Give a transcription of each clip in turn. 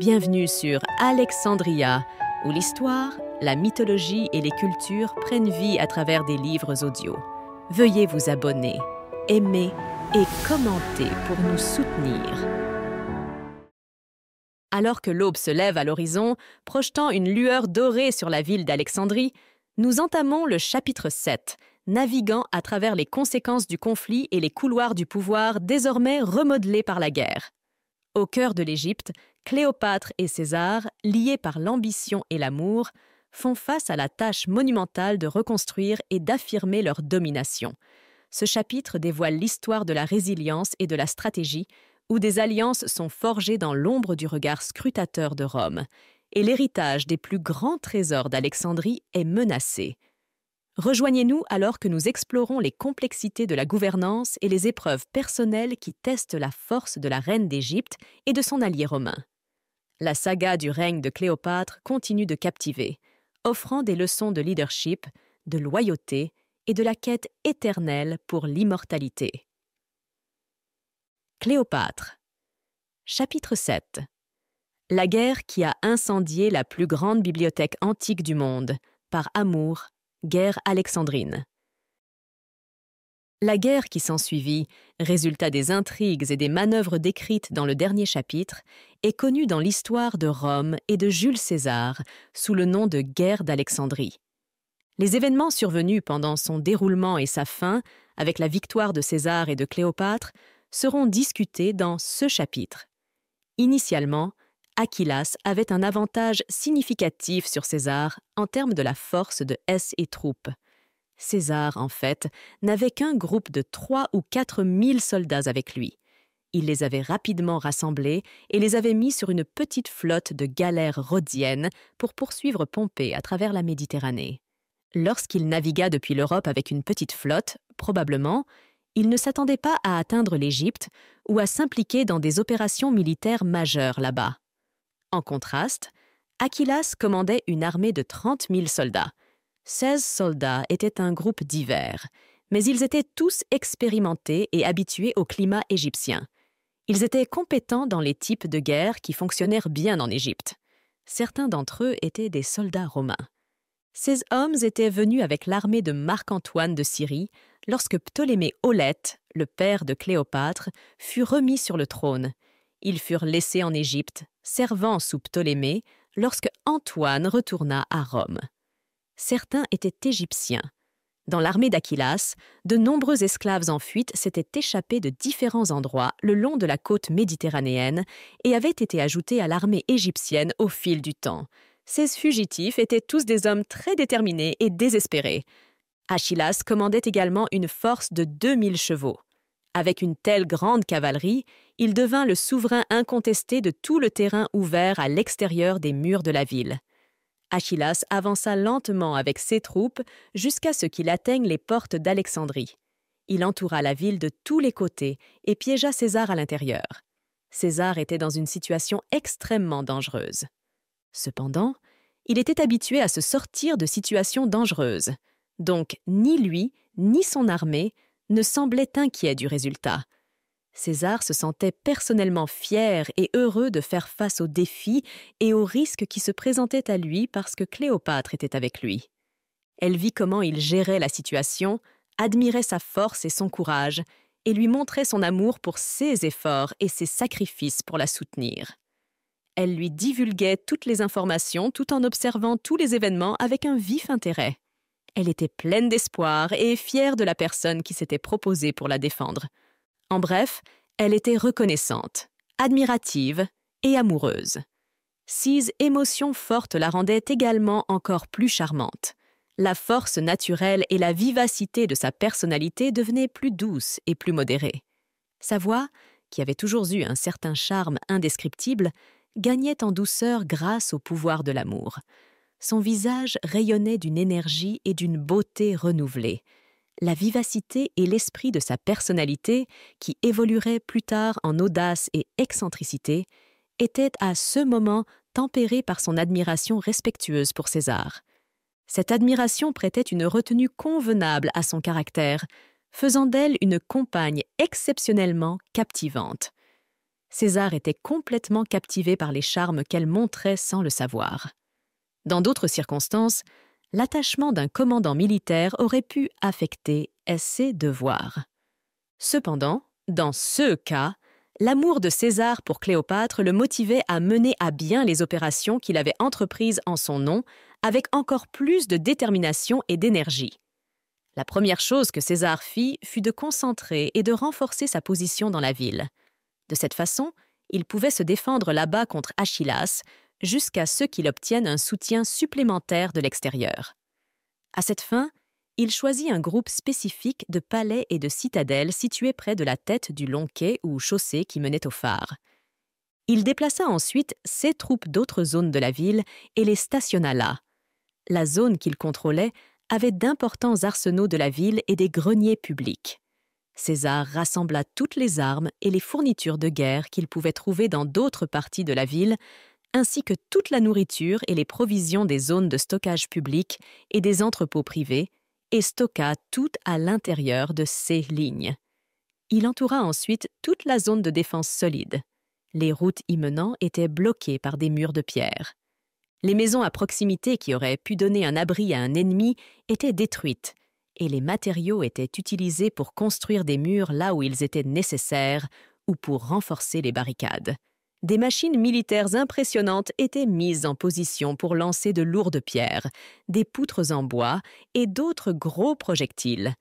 Bienvenue sur Alexandria, où l'histoire, la mythologie et les cultures prennent vie à travers des livres audio. Veuillez vous abonner, aimer et commenter pour nous soutenir. Alors que l'aube se lève à l'horizon, projetant une lueur dorée sur la ville d'Alexandrie, nous entamons le chapitre 7, naviguant à travers les conséquences du conflit et les couloirs du pouvoir désormais remodelés par la guerre. Au cœur de l'Égypte, Cléopâtre et César, liés par l'ambition et l'amour, font face à la tâche monumentale de reconstruire et d'affirmer leur domination. Ce chapitre dévoile l'histoire de la résilience et de la stratégie, où des alliances sont forgées dans l'ombre du regard scrutateur de Rome, et l'héritage des plus grands trésors d'Alexandrie est menacé. Rejoignez-nous alors que nous explorons les complexités de la gouvernance et les épreuves personnelles qui testent la force de la reine d'Égypte et de son allié romain la saga du règne de Cléopâtre continue de captiver, offrant des leçons de leadership, de loyauté et de la quête éternelle pour l'immortalité. Cléopâtre Chapitre 7 La guerre qui a incendié la plus grande bibliothèque antique du monde, par amour, guerre alexandrine. La guerre qui s'ensuivit, résultat des intrigues et des manœuvres décrites dans le dernier chapitre, est connue dans l'histoire de Rome et de Jules César sous le nom de guerre d'Alexandrie. Les événements survenus pendant son déroulement et sa fin, avec la victoire de César et de Cléopâtre, seront discutés dans ce chapitre. Initialement, Achillas avait un avantage significatif sur César en termes de la force de S et troupes. César, en fait, n'avait qu'un groupe de trois ou quatre mille soldats avec lui. Il les avait rapidement rassemblés et les avait mis sur une petite flotte de galères rhodiennes pour poursuivre Pompée à travers la Méditerranée. Lorsqu'il navigua depuis l'Europe avec une petite flotte, probablement, il ne s'attendait pas à atteindre l'Égypte ou à s'impliquer dans des opérations militaires majeures là-bas. En contraste, Achillas commandait une armée de 30 000 soldats, Seize soldats étaient un groupe divers, mais ils étaient tous expérimentés et habitués au climat égyptien. Ils étaient compétents dans les types de guerre qui fonctionnèrent bien en Égypte. Certains d'entre eux étaient des soldats romains. Ces hommes étaient venus avec l'armée de Marc-Antoine de Syrie lorsque Ptolémée Olette, le père de Cléopâtre, fut remis sur le trône. Ils furent laissés en Égypte, servant sous Ptolémée, lorsque Antoine retourna à Rome certains étaient égyptiens. Dans l'armée d'Achillas, de nombreux esclaves en fuite s'étaient échappés de différents endroits le long de la côte méditerranéenne et avaient été ajoutés à l'armée égyptienne au fil du temps. Ces fugitifs étaient tous des hommes très déterminés et désespérés. Achillas commandait également une force de 2000 chevaux. Avec une telle grande cavalerie, il devint le souverain incontesté de tout le terrain ouvert à l'extérieur des murs de la ville. Achillas avança lentement avec ses troupes jusqu'à ce qu'il atteigne les portes d'Alexandrie. Il entoura la ville de tous les côtés et piégea César à l'intérieur. César était dans une situation extrêmement dangereuse. Cependant, il était habitué à se sortir de situations dangereuses, donc ni lui ni son armée ne semblaient inquiets du résultat, César se sentait personnellement fier et heureux de faire face aux défis et aux risques qui se présentaient à lui parce que Cléopâtre était avec lui. Elle vit comment il gérait la situation, admirait sa force et son courage, et lui montrait son amour pour ses efforts et ses sacrifices pour la soutenir. Elle lui divulguait toutes les informations tout en observant tous les événements avec un vif intérêt. Elle était pleine d'espoir et fière de la personne qui s'était proposée pour la défendre. En bref, elle était reconnaissante, admirative et amoureuse. Six émotions fortes la rendaient également encore plus charmante. La force naturelle et la vivacité de sa personnalité devenaient plus douces et plus modérées. Sa voix, qui avait toujours eu un certain charme indescriptible, gagnait en douceur grâce au pouvoir de l'amour. Son visage rayonnait d'une énergie et d'une beauté renouvelées la vivacité et l'esprit de sa personnalité, qui évoluerait plus tard en audace et excentricité, étaient à ce moment tempérés par son admiration respectueuse pour César. Cette admiration prêtait une retenue convenable à son caractère, faisant d'elle une compagne exceptionnellement captivante. César était complètement captivé par les charmes qu'elle montrait sans le savoir. Dans d'autres circonstances, l'attachement d'un commandant militaire aurait pu affecter ses devoirs. Cependant, dans ce cas, l'amour de César pour Cléopâtre le motivait à mener à bien les opérations qu'il avait entreprises en son nom avec encore plus de détermination et d'énergie. La première chose que César fit fut de concentrer et de renforcer sa position dans la ville. De cette façon, il pouvait se défendre là-bas contre Achillas, jusqu'à ce qu'il obtienne un soutien supplémentaire de l'extérieur. À cette fin, il choisit un groupe spécifique de palais et de citadelles situés près de la tête du long quai ou chaussée qui menait au phare. Il déplaça ensuite ses troupes d'autres zones de la ville et les stationna là. La zone qu'il contrôlait avait d'importants arsenaux de la ville et des greniers publics. César rassembla toutes les armes et les fournitures de guerre qu'il pouvait trouver dans d'autres parties de la ville ainsi que toute la nourriture et les provisions des zones de stockage public et des entrepôts privés, et stocka tout à l'intérieur de ces lignes. Il entoura ensuite toute la zone de défense solide. Les routes y menant étaient bloquées par des murs de pierre. Les maisons à proximité qui auraient pu donner un abri à un ennemi étaient détruites, et les matériaux étaient utilisés pour construire des murs là où ils étaient nécessaires ou pour renforcer les barricades des machines militaires impressionnantes étaient mises en position pour lancer de lourdes pierres, des poutres en bois et d'autres gros projectiles.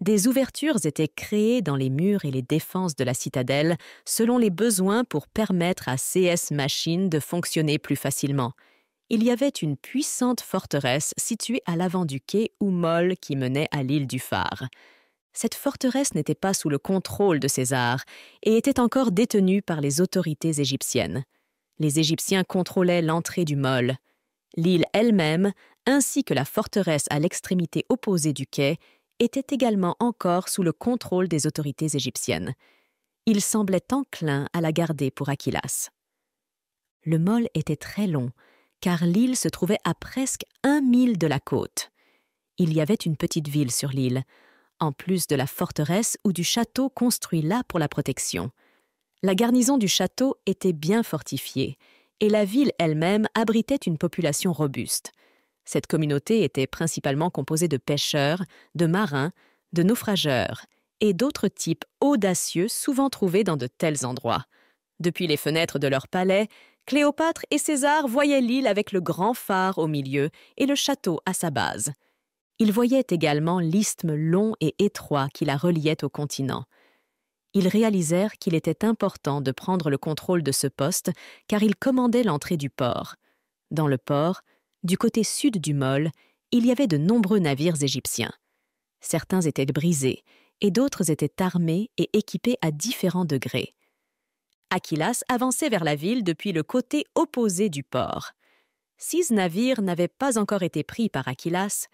Des ouvertures étaient créées dans les murs et les défenses de la citadelle selon les besoins pour permettre à CS Machines de fonctionner plus facilement. Il y avait une puissante forteresse située à l'avant du quai ou molle qui menait à l'île du phare cette forteresse n'était pas sous le contrôle de César et était encore détenue par les autorités égyptiennes. Les Égyptiens contrôlaient l'entrée du Mol. L'île elle-même, ainsi que la forteresse à l'extrémité opposée du quai, était également encore sous le contrôle des autorités égyptiennes. Ils semblait enclin à la garder pour Achillas. Le Mol était très long, car l'île se trouvait à presque un mille de la côte. Il y avait une petite ville sur l'île, en plus de la forteresse ou du château construit là pour la protection. La garnison du château était bien fortifiée, et la ville elle-même abritait une population robuste. Cette communauté était principalement composée de pêcheurs, de marins, de naufrageurs, et d'autres types audacieux souvent trouvés dans de tels endroits. Depuis les fenêtres de leur palais, Cléopâtre et César voyaient l'île avec le grand phare au milieu et le château à sa base. Ils voyait également l'isthme long et étroit qui la reliait au continent. Ils réalisèrent qu'il était important de prendre le contrôle de ce poste car il commandait l'entrée du port. Dans le port, du côté sud du Mol, il y avait de nombreux navires égyptiens. Certains étaient brisés et d'autres étaient armés et équipés à différents degrés. Aquilas avançait vers la ville depuis le côté opposé du port. Six navires n'avaient pas encore été pris par Aquilas,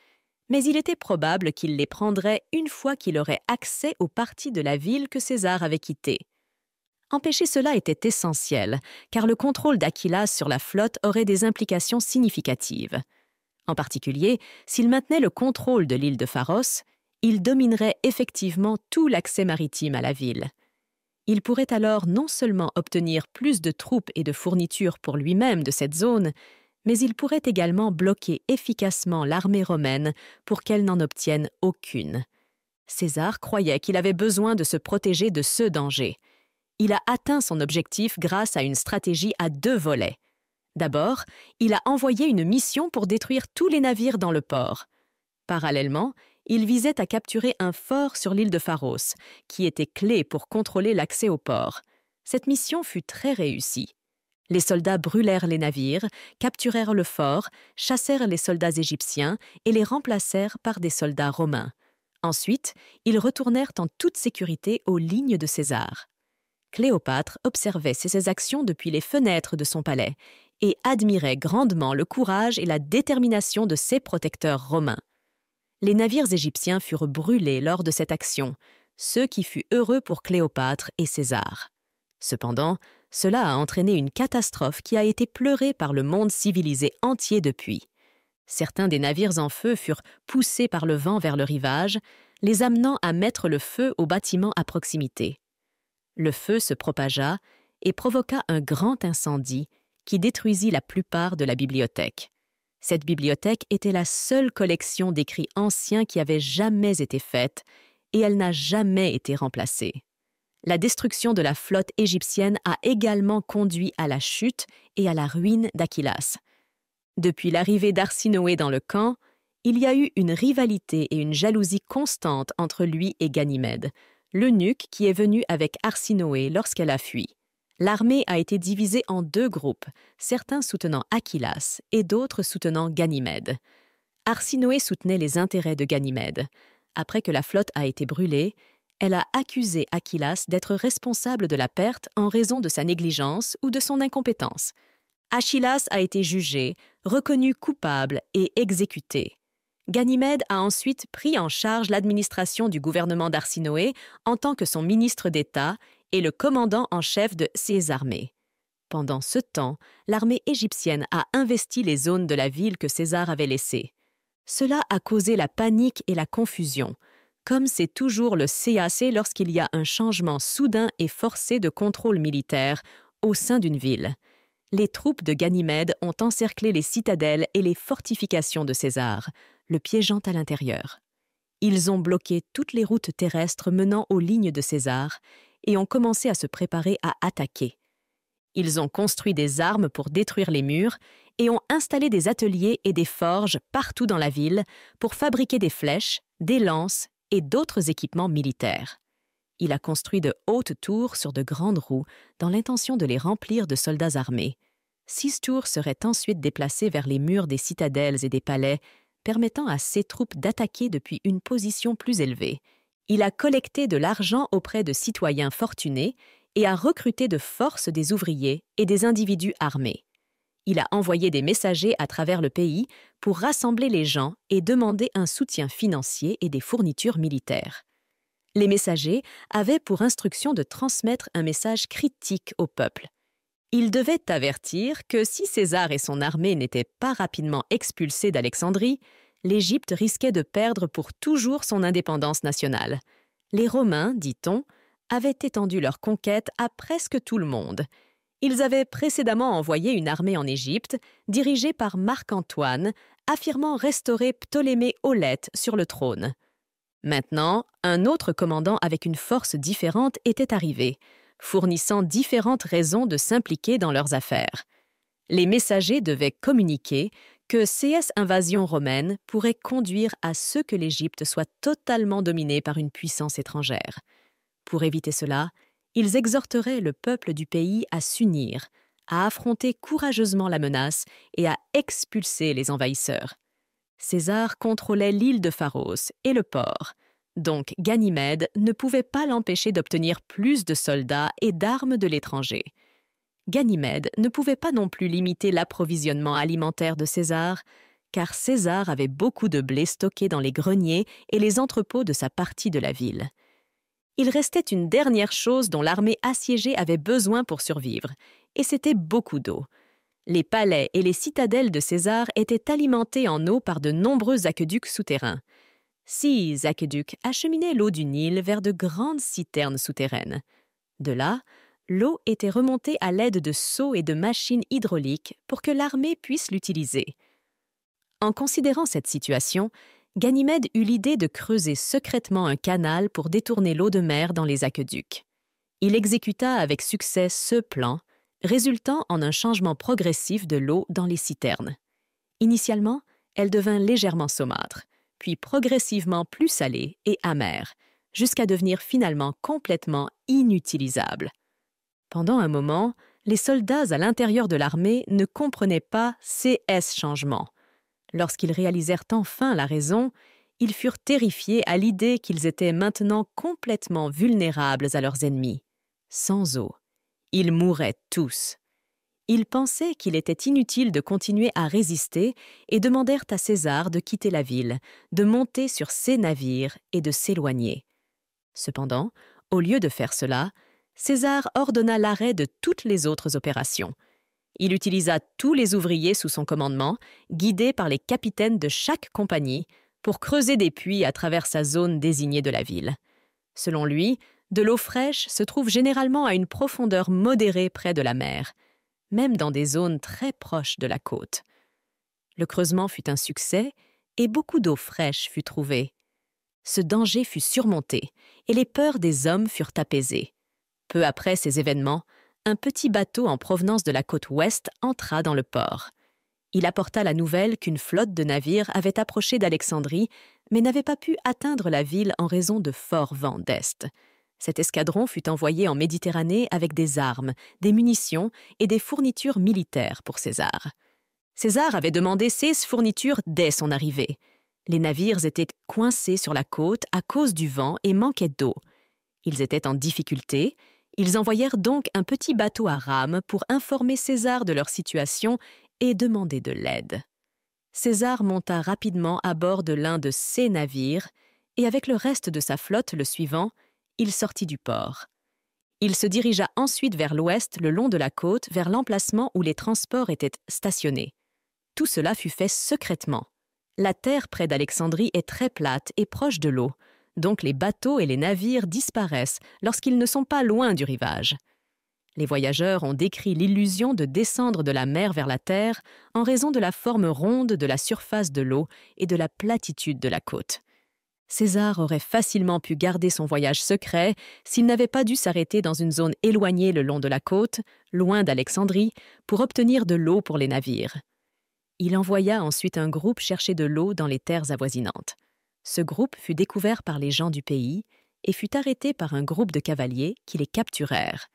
mais il était probable qu'il les prendrait une fois qu'il aurait accès aux parties de la ville que César avait quittées. Empêcher cela était essentiel, car le contrôle d'Aquilas sur la flotte aurait des implications significatives. En particulier, s'il maintenait le contrôle de l'île de Pharos, il dominerait effectivement tout l'accès maritime à la ville. Il pourrait alors non seulement obtenir plus de troupes et de fournitures pour lui-même de cette zone, mais il pourrait également bloquer efficacement l'armée romaine pour qu'elle n'en obtienne aucune. César croyait qu'il avait besoin de se protéger de ce danger. Il a atteint son objectif grâce à une stratégie à deux volets. D'abord, il a envoyé une mission pour détruire tous les navires dans le port. Parallèlement, il visait à capturer un fort sur l'île de Pharos, qui était clé pour contrôler l'accès au port. Cette mission fut très réussie. Les soldats brûlèrent les navires, capturèrent le fort, chassèrent les soldats égyptiens et les remplacèrent par des soldats romains. Ensuite, ils retournèrent en toute sécurité aux lignes de César. Cléopâtre observait ces actions depuis les fenêtres de son palais et admirait grandement le courage et la détermination de ses protecteurs romains. Les navires égyptiens furent brûlés lors de cette action, ce qui fut heureux pour Cléopâtre et César. Cependant, cela a entraîné une catastrophe qui a été pleurée par le monde civilisé entier depuis. Certains des navires en feu furent poussés par le vent vers le rivage, les amenant à mettre le feu aux bâtiments à proximité. Le feu se propagea et provoqua un grand incendie qui détruisit la plupart de la bibliothèque. Cette bibliothèque était la seule collection d'écrits anciens qui avait jamais été faite, et elle n'a jamais été remplacée. La destruction de la flotte égyptienne a également conduit à la chute et à la ruine d'Achillas. Depuis l'arrivée d'Arsinoé dans le camp, il y a eu une rivalité et une jalousie constante entre lui et Ganymède, l'eunuque qui est venu avec Arsinoé lorsqu'elle a fui. L'armée a été divisée en deux groupes, certains soutenant Achillas et d'autres soutenant Ganymède. Arsinoé soutenait les intérêts de Ganymède. Après que la flotte a été brûlée, elle a accusé Achillas d'être responsable de la perte en raison de sa négligence ou de son incompétence. Achillas a été jugé, reconnu coupable et exécuté. Ganymède a ensuite pris en charge l'administration du gouvernement d'Arsinoé en tant que son ministre d'État et le commandant en chef de ses armées. Pendant ce temps, l'armée égyptienne a investi les zones de la ville que César avait laissées. Cela a causé la panique et la confusion comme c'est toujours le CAC lorsqu'il y a un changement soudain et forcé de contrôle militaire au sein d'une ville. Les troupes de Ganymède ont encerclé les citadelles et les fortifications de César, le piégeant à l'intérieur. Ils ont bloqué toutes les routes terrestres menant aux lignes de César et ont commencé à se préparer à attaquer. Ils ont construit des armes pour détruire les murs et ont installé des ateliers et des forges partout dans la ville pour fabriquer des flèches, des lances et d'autres équipements militaires. Il a construit de hautes tours sur de grandes roues dans l'intention de les remplir de soldats armés. Six tours seraient ensuite déplacées vers les murs des citadelles et des palais, permettant à ses troupes d'attaquer depuis une position plus élevée. Il a collecté de l'argent auprès de citoyens fortunés et a recruté de force des ouvriers et des individus armés. Il a envoyé des messagers à travers le pays pour rassembler les gens et demander un soutien financier et des fournitures militaires. Les messagers avaient pour instruction de transmettre un message critique au peuple. Ils devaient avertir que si César et son armée n'étaient pas rapidement expulsés d'Alexandrie, l'Égypte risquait de perdre pour toujours son indépendance nationale. Les Romains, dit-on, avaient étendu leur conquête à presque tout le monde, ils avaient précédemment envoyé une armée en Égypte, dirigée par Marc-Antoine, affirmant restaurer Ptolémée Olette sur le trône. Maintenant, un autre commandant avec une force différente était arrivé, fournissant différentes raisons de s'impliquer dans leurs affaires. Les messagers devaient communiquer que CS invasion romaine pourrait conduire à ce que l'Égypte soit totalement dominée par une puissance étrangère. Pour éviter cela, ils exhorteraient le peuple du pays à s'unir, à affronter courageusement la menace et à expulser les envahisseurs. César contrôlait l'île de Pharos et le port, donc Ganymède ne pouvait pas l'empêcher d'obtenir plus de soldats et d'armes de l'étranger. Ganymède ne pouvait pas non plus limiter l'approvisionnement alimentaire de César, car César avait beaucoup de blé stocké dans les greniers et les entrepôts de sa partie de la ville il restait une dernière chose dont l'armée assiégée avait besoin pour survivre, et c'était beaucoup d'eau. Les palais et les citadelles de César étaient alimentés en eau par de nombreux aqueducs souterrains. Six aqueducs acheminaient l'eau du Nil vers de grandes citernes souterraines. De là, l'eau était remontée à l'aide de seaux et de machines hydrauliques pour que l'armée puisse l'utiliser. En considérant cette situation, Ganymède eut l'idée de creuser secrètement un canal pour détourner l'eau de mer dans les aqueducs. Il exécuta avec succès ce plan, résultant en un changement progressif de l'eau dans les citernes. Initialement, elle devint légèrement saumâtre, puis progressivement plus salée et amère, jusqu'à devenir finalement complètement inutilisable. Pendant un moment, les soldats à l'intérieur de l'armée ne comprenaient pas ces changements. Lorsqu'ils réalisèrent enfin la raison, ils furent terrifiés à l'idée qu'ils étaient maintenant complètement vulnérables à leurs ennemis. Sans eau, ils mouraient tous. Ils pensaient qu'il était inutile de continuer à résister et demandèrent à César de quitter la ville, de monter sur ses navires et de s'éloigner. Cependant, au lieu de faire cela, César ordonna l'arrêt de toutes les autres opérations. Il utilisa tous les ouvriers sous son commandement, guidés par les capitaines de chaque compagnie, pour creuser des puits à travers sa zone désignée de la ville. Selon lui, de l'eau fraîche se trouve généralement à une profondeur modérée près de la mer, même dans des zones très proches de la côte. Le creusement fut un succès et beaucoup d'eau fraîche fut trouvée. Ce danger fut surmonté et les peurs des hommes furent apaisées. Peu après ces événements, un petit bateau en provenance de la côte ouest entra dans le port. Il apporta la nouvelle qu'une flotte de navires avait approché d'Alexandrie, mais n'avait pas pu atteindre la ville en raison de forts vents d'Est. Cet escadron fut envoyé en Méditerranée avec des armes, des munitions et des fournitures militaires pour César. César avait demandé ces fournitures dès son arrivée. Les navires étaient coincés sur la côte à cause du vent et manquaient d'eau. Ils étaient en difficulté, ils envoyèrent donc un petit bateau à Rames pour informer César de leur situation et demander de l'aide. César monta rapidement à bord de l'un de ses navires, et avec le reste de sa flotte le suivant, il sortit du port. Il se dirigea ensuite vers l'ouest le long de la côte, vers l'emplacement où les transports étaient stationnés. Tout cela fut fait secrètement. La terre près d'Alexandrie est très plate et proche de l'eau donc les bateaux et les navires disparaissent lorsqu'ils ne sont pas loin du rivage. Les voyageurs ont décrit l'illusion de descendre de la mer vers la terre en raison de la forme ronde de la surface de l'eau et de la platitude de la côte. César aurait facilement pu garder son voyage secret s'il n'avait pas dû s'arrêter dans une zone éloignée le long de la côte, loin d'Alexandrie, pour obtenir de l'eau pour les navires. Il envoya ensuite un groupe chercher de l'eau dans les terres avoisinantes. Ce groupe fut découvert par les gens du pays et fut arrêté par un groupe de cavaliers qui les capturèrent.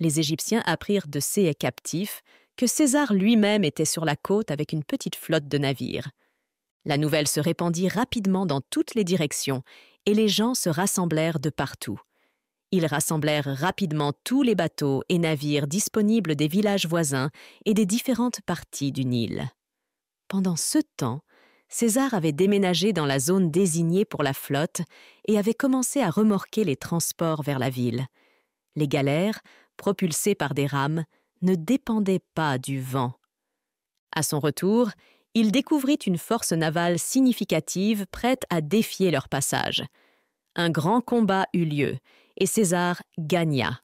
Les Égyptiens apprirent de ces captifs que César lui-même était sur la côte avec une petite flotte de navires. La nouvelle se répandit rapidement dans toutes les directions, et les gens se rassemblèrent de partout. Ils rassemblèrent rapidement tous les bateaux et navires disponibles des villages voisins et des différentes parties du Nil. Pendant ce temps, César avait déménagé dans la zone désignée pour la flotte et avait commencé à remorquer les transports vers la ville. Les galères, propulsées par des rames, ne dépendaient pas du vent. À son retour, il découvrit une force navale significative prête à défier leur passage. Un grand combat eut lieu, et César gagna.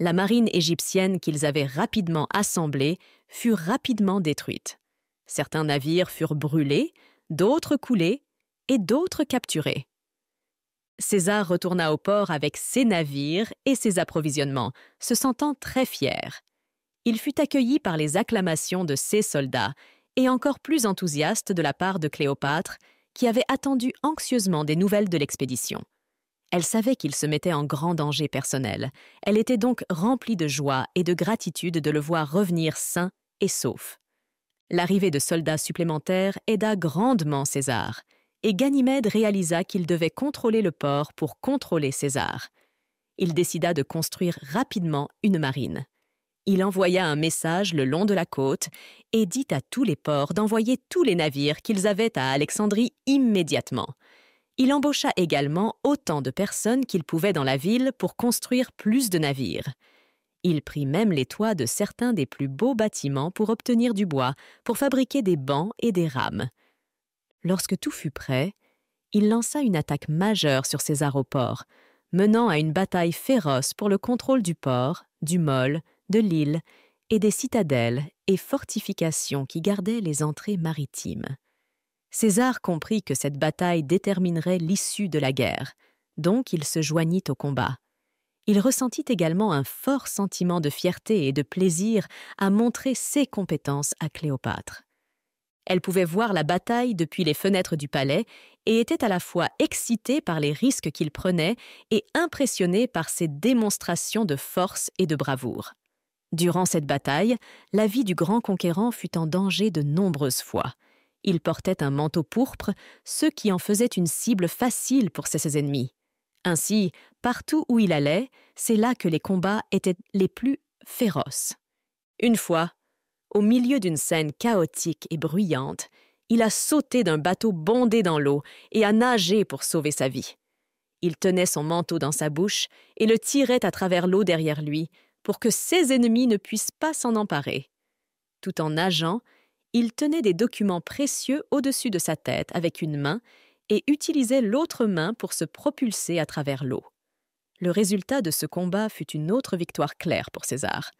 La marine égyptienne qu'ils avaient rapidement assemblée fut rapidement détruite. Certains navires furent brûlés, d'autres coulés et d'autres capturés. César retourna au port avec ses navires et ses approvisionnements, se sentant très fier. Il fut accueilli par les acclamations de ses soldats et encore plus enthousiaste de la part de Cléopâtre, qui avait attendu anxieusement des nouvelles de l'expédition. Elle savait qu'il se mettait en grand danger personnel. Elle était donc remplie de joie et de gratitude de le voir revenir sain et sauf. L'arrivée de soldats supplémentaires aida grandement César, et Ganymède réalisa qu'il devait contrôler le port pour contrôler César. Il décida de construire rapidement une marine. Il envoya un message le long de la côte et dit à tous les ports d'envoyer tous les navires qu'ils avaient à Alexandrie immédiatement. Il embaucha également autant de personnes qu'il pouvait dans la ville pour construire plus de navires. Il prit même les toits de certains des plus beaux bâtiments pour obtenir du bois, pour fabriquer des bancs et des rames. Lorsque tout fut prêt, il lança une attaque majeure sur ses aéroports, menant à une bataille féroce pour le contrôle du port, du mol, de l'île et des citadelles et fortifications qui gardaient les entrées maritimes. César comprit que cette bataille déterminerait l'issue de la guerre, donc il se joignit au combat il ressentit également un fort sentiment de fierté et de plaisir à montrer ses compétences à Cléopâtre. Elle pouvait voir la bataille depuis les fenêtres du palais et était à la fois excitée par les risques qu'il prenait et impressionnée par ses démonstrations de force et de bravoure. Durant cette bataille, la vie du grand conquérant fut en danger de nombreuses fois. Il portait un manteau pourpre, ce qui en faisait une cible facile pour ses ennemis. Ainsi, partout où il allait, c'est là que les combats étaient les plus féroces. Une fois, au milieu d'une scène chaotique et bruyante, il a sauté d'un bateau bondé dans l'eau et a nagé pour sauver sa vie. Il tenait son manteau dans sa bouche et le tirait à travers l'eau derrière lui pour que ses ennemis ne puissent pas s'en emparer. Tout en nageant, il tenait des documents précieux au-dessus de sa tête avec une main et utilisait l'autre main pour se propulser à travers l'eau. Le résultat de ce combat fut une autre victoire claire pour César.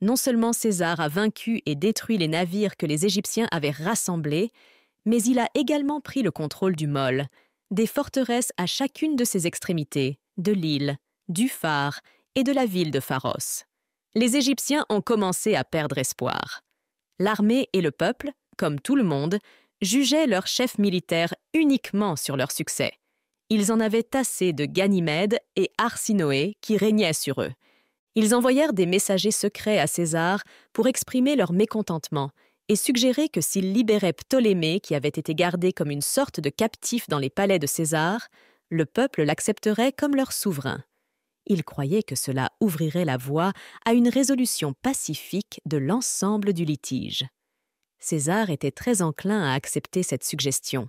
Non seulement César a vaincu et détruit les navires que les Égyptiens avaient rassemblés, mais il a également pris le contrôle du mole, des forteresses à chacune de ses extrémités, de l'île, du phare et de la ville de Pharos. Les Égyptiens ont commencé à perdre espoir. L'armée et le peuple, comme tout le monde, jugeaient leurs chefs militaires uniquement sur leur succès. Ils en avaient assez de Ganymède et Arsinoé qui régnaient sur eux. Ils envoyèrent des messagers secrets à César pour exprimer leur mécontentement et suggérer que s'ils libéraient Ptolémée, qui avait été gardé comme une sorte de captif dans les palais de César, le peuple l'accepterait comme leur souverain. Ils croyaient que cela ouvrirait la voie à une résolution pacifique de l'ensemble du litige. César était très enclin à accepter cette suggestion.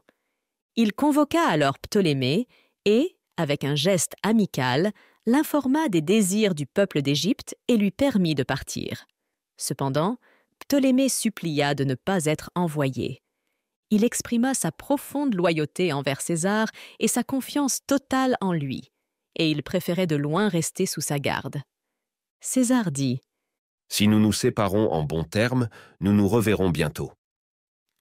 Il convoqua alors Ptolémée et, avec un geste amical, l'informa des désirs du peuple d'Égypte et lui permit de partir. Cependant, Ptolémée supplia de ne pas être envoyé. Il exprima sa profonde loyauté envers César et sa confiance totale en lui, et il préférait de loin rester sous sa garde. César dit si nous nous séparons en bons termes, nous nous reverrons bientôt.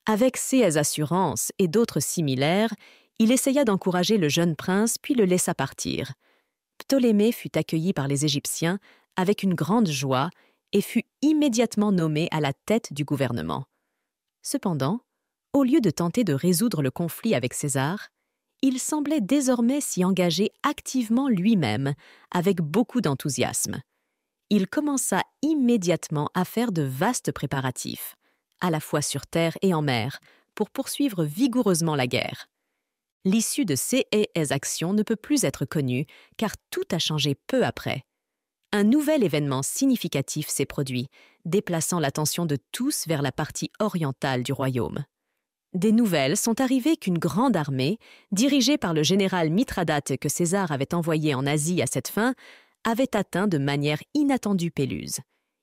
Avec ces assurances et d'autres similaires, il essaya d'encourager le jeune prince puis le laissa partir. Ptolémée fut accueilli par les Égyptiens avec une grande joie et fut immédiatement nommé à la tête du gouvernement. Cependant, au lieu de tenter de résoudre le conflit avec César, il semblait désormais s'y engager activement lui-même, avec beaucoup d'enthousiasme il commença immédiatement à faire de vastes préparatifs, à la fois sur terre et en mer, pour poursuivre vigoureusement la guerre. L'issue de ces actions ne peut plus être connue, car tout a changé peu après. Un nouvel événement significatif s'est produit, déplaçant l'attention de tous vers la partie orientale du royaume. Des nouvelles sont arrivées qu'une grande armée, dirigée par le général Mithradate que César avait envoyé en Asie à cette fin, avaient atteint de manière inattendue Péluse.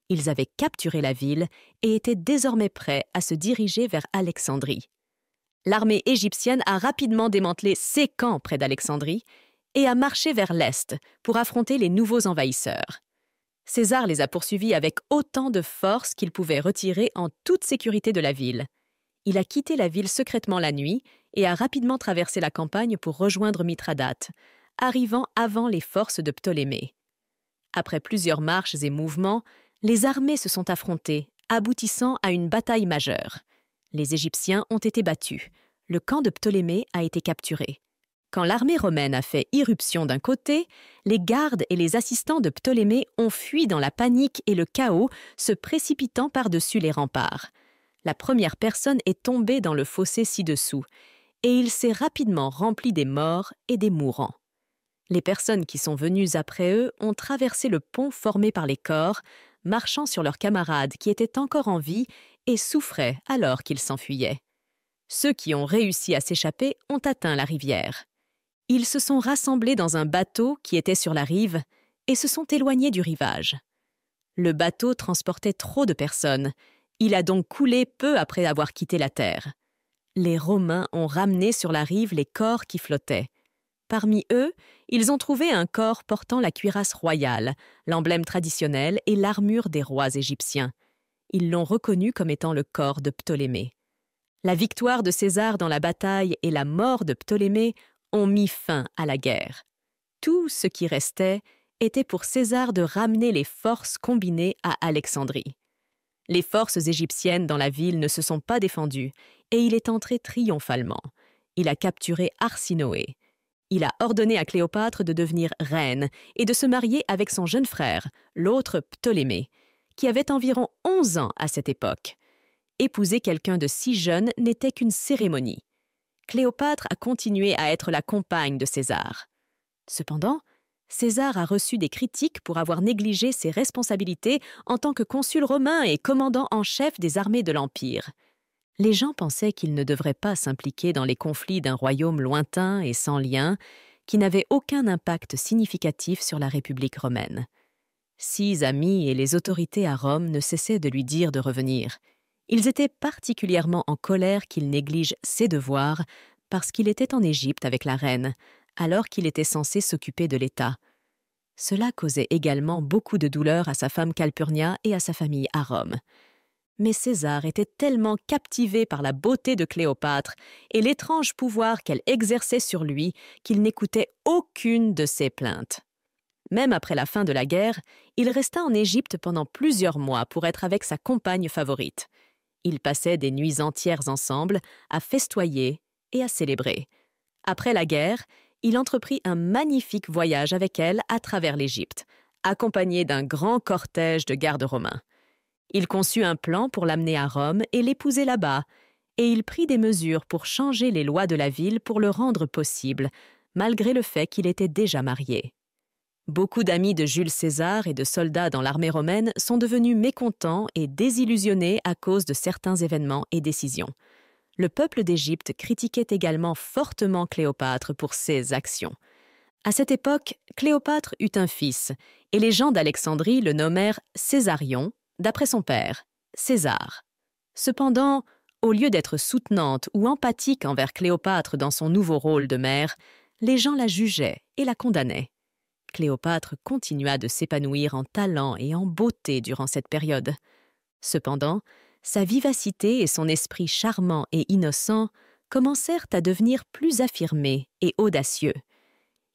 Ils avaient capturé la ville et étaient désormais prêts à se diriger vers Alexandrie. L'armée égyptienne a rapidement démantelé ses camps près d'Alexandrie et a marché vers l'est pour affronter les nouveaux envahisseurs. César les a poursuivis avec autant de force qu'il pouvait retirer en toute sécurité de la ville. Il a quitté la ville secrètement la nuit et a rapidement traversé la campagne pour rejoindre Mithradate, arrivant avant les forces de Ptolémée. Après plusieurs marches et mouvements, les armées se sont affrontées, aboutissant à une bataille majeure. Les Égyptiens ont été battus. Le camp de Ptolémée a été capturé. Quand l'armée romaine a fait irruption d'un côté, les gardes et les assistants de Ptolémée ont fui dans la panique et le chaos, se précipitant par-dessus les remparts. La première personne est tombée dans le fossé ci-dessous, et il s'est rapidement rempli des morts et des mourants. Les personnes qui sont venues après eux ont traversé le pont formé par les corps, marchant sur leurs camarades qui étaient encore en vie et souffraient alors qu'ils s'enfuyaient. Ceux qui ont réussi à s'échapper ont atteint la rivière. Ils se sont rassemblés dans un bateau qui était sur la rive et se sont éloignés du rivage. Le bateau transportait trop de personnes. Il a donc coulé peu après avoir quitté la terre. Les Romains ont ramené sur la rive les corps qui flottaient. Parmi eux, ils ont trouvé un corps portant la cuirasse royale, l'emblème traditionnel et l'armure des rois égyptiens. Ils l'ont reconnu comme étant le corps de Ptolémée. La victoire de César dans la bataille et la mort de Ptolémée ont mis fin à la guerre. Tout ce qui restait était pour César de ramener les forces combinées à Alexandrie. Les forces égyptiennes dans la ville ne se sont pas défendues, et il est entré triomphalement. Il a capturé Arsinoé, il a ordonné à Cléopâtre de devenir reine et de se marier avec son jeune frère, l'autre Ptolémée, qui avait environ onze ans à cette époque. Épouser quelqu'un de si jeune n'était qu'une cérémonie. Cléopâtre a continué à être la compagne de César. Cependant, César a reçu des critiques pour avoir négligé ses responsabilités en tant que consul romain et commandant en chef des armées de l'Empire les gens pensaient qu'il ne devrait pas s'impliquer dans les conflits d'un royaume lointain et sans lien, qui n'avait aucun impact significatif sur la République romaine. Six amis et les autorités à Rome ne cessaient de lui dire de revenir. Ils étaient particulièrement en colère qu'il néglige ses devoirs parce qu'il était en Égypte avec la reine, alors qu'il était censé s'occuper de l'État. Cela causait également beaucoup de douleur à sa femme Calpurnia et à sa famille à Rome. Mais César était tellement captivé par la beauté de Cléopâtre et l'étrange pouvoir qu'elle exerçait sur lui qu'il n'écoutait aucune de ses plaintes. Même après la fin de la guerre, il resta en Égypte pendant plusieurs mois pour être avec sa compagne favorite. Ils passaient des nuits entières ensemble à festoyer et à célébrer. Après la guerre, il entreprit un magnifique voyage avec elle à travers l'Égypte, accompagné d'un grand cortège de gardes romains. Il conçut un plan pour l'amener à Rome et l'épouser là-bas, et il prit des mesures pour changer les lois de la ville pour le rendre possible, malgré le fait qu'il était déjà marié. Beaucoup d'amis de Jules César et de soldats dans l'armée romaine sont devenus mécontents et désillusionnés à cause de certains événements et décisions. Le peuple d'Égypte critiquait également fortement Cléopâtre pour ses actions. À cette époque, Cléopâtre eut un fils, et les gens d'Alexandrie le nommèrent Césarion, d'après son père, César. Cependant, au lieu d'être soutenante ou empathique envers Cléopâtre dans son nouveau rôle de mère, les gens la jugeaient et la condamnaient. Cléopâtre continua de s'épanouir en talent et en beauté durant cette période. Cependant, sa vivacité et son esprit charmant et innocent commencèrent à devenir plus affirmés et audacieux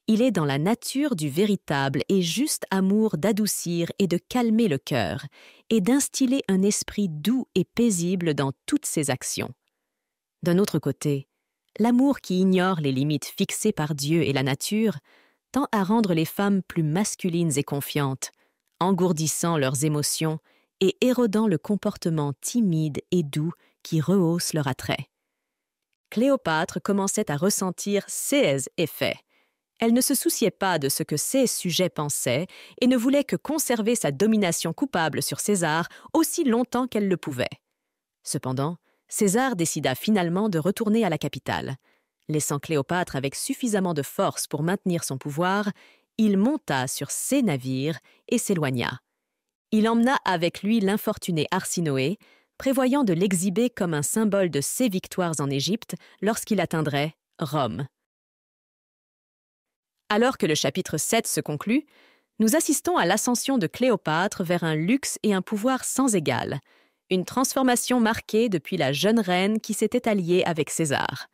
il est dans la nature du véritable et juste amour d'adoucir et de calmer le cœur, et d'instiller un esprit doux et paisible dans toutes ses actions. D'un autre côté, l'amour qui ignore les limites fixées par Dieu et la nature tend à rendre les femmes plus masculines et confiantes, engourdissant leurs émotions et érodant le comportement timide et doux qui rehausse leur attrait. Cléopâtre commençait à ressentir ces effets, elle ne se souciait pas de ce que ses sujets pensaient et ne voulait que conserver sa domination coupable sur César aussi longtemps qu'elle le pouvait. Cependant, César décida finalement de retourner à la capitale. Laissant Cléopâtre avec suffisamment de force pour maintenir son pouvoir, il monta sur ses navires et s'éloigna. Il emmena avec lui l'infortuné Arsinoé, prévoyant de l'exhiber comme un symbole de ses victoires en Égypte lorsqu'il atteindrait Rome. Alors que le chapitre 7 se conclut, nous assistons à l'ascension de Cléopâtre vers un luxe et un pouvoir sans égal, une transformation marquée depuis la jeune reine qui s'était alliée avec César.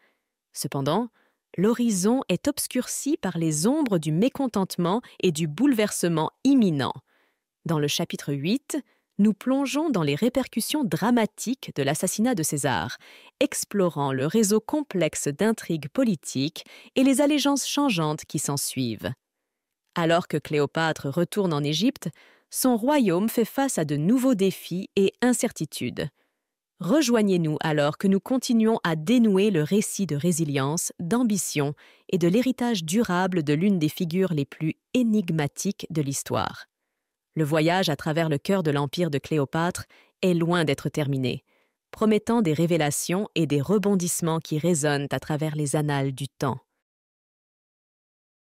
Cependant, l'horizon est obscurci par les ombres du mécontentement et du bouleversement imminent. Dans le chapitre 8, nous plongeons dans les répercussions dramatiques de l'assassinat de César, explorant le réseau complexe d'intrigues politiques et les allégeances changeantes qui s'en suivent. Alors que Cléopâtre retourne en Égypte, son royaume fait face à de nouveaux défis et incertitudes. Rejoignez-nous alors que nous continuons à dénouer le récit de résilience, d'ambition et de l'héritage durable de l'une des figures les plus énigmatiques de l'histoire. Le voyage à travers le cœur de l'empire de Cléopâtre est loin d'être terminé, promettant des révélations et des rebondissements qui résonnent à travers les annales du temps.